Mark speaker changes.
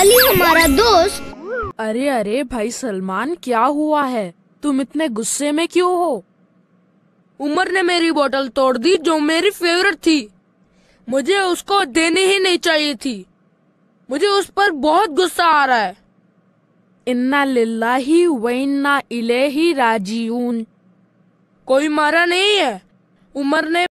Speaker 1: अली हमारा दोस्त अरे अरे भाई सलमान क्या हुआ है तुम इतने गुस्से में क्यों हो उमर ने मेरी बोतल तोड़ दी जो मेरी फेवरेट थी मुझे उसको देने ही नहीं चाहिए थी मुझे उस पर बहुत गुस्सा आ रहा है इन्ना लिल्लाही व इन्ना इलेही राजीऊन कोई मारा नहीं है उमर ने